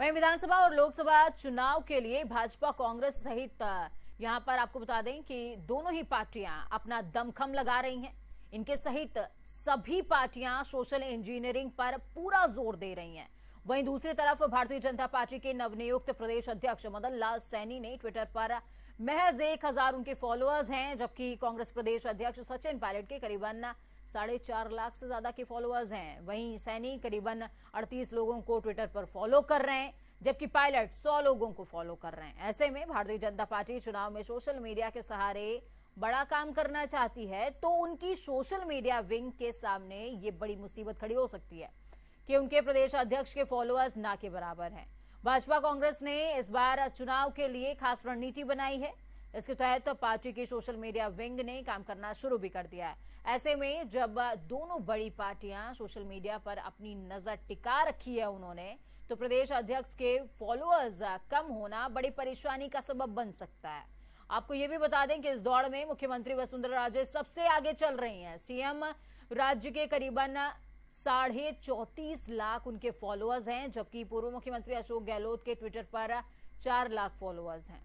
वहीं विधानसभा और लोकसभा चुनाव के लिए भाजपा कांग्रेस सहित यहां पर आपको बता दें कि दोनों ही पार्टियां अपना दमखम लगा रही हैं इनके सहित सभी पार्टियां सोशल इंजीनियरिंग पर पूरा जोर दे रही हैं वहीं दूसरी तरफ भारतीय जनता पार्टी के नवनियुक्त प्रदेश अध्यक्ष मदन लाल सैनी ने ट्विटर पर महज एक हजार उनके फॉलोअर्स हैं जबकि कांग्रेस प्रदेश अध्यक्ष सचिन पायलट के करीबन साढ़े चार लाख से ज्यादा के फॉलोअर्स हैं वहीं सैनी करीबन 38 लोगों को ट्विटर पर फॉलो कर रहे हैं जबकि पायलट 100 लोगों को फॉलो कर रहे हैं ऐसे में भारतीय जनता पार्टी चुनाव में सोशल मीडिया के सहारे बड़ा काम करना चाहती है तो उनकी सोशल मीडिया विंग के सामने ये बड़ी मुसीबत खड़ी हो सकती है कि उनके प्रदेश अध्यक्ष के फॉलोअर्स ना के बराबर हैं भाजपा कांग्रेस ने इस बार चुनाव के लिए खास रणनीति बनाई है इसके तहत तो पार्टी के सोशल मीडिया विंग ने काम करना शुरू भी कर दिया है ऐसे में जब दोनों बड़ी पार्टियां सोशल मीडिया पर अपनी नजर टिका रखी है उन्होंने तो प्रदेश अध्यक्ष के फॉलोअर्स कम होना बड़ी परेशानी का सबब बन सकता है आपको ये भी बता दें कि इस दौड़ में मुख्यमंत्री वसुंधरा राजे सबसे आगे चल रही हैं सीएम राज्य के करीबन साढ़े चौतीस लाख उनके फॉलोअर्स हैं जबकि पूर्व मुख्यमंत्री अशोक गहलोत के ट्विटर पर चार लाख फॉलोअर्स हैं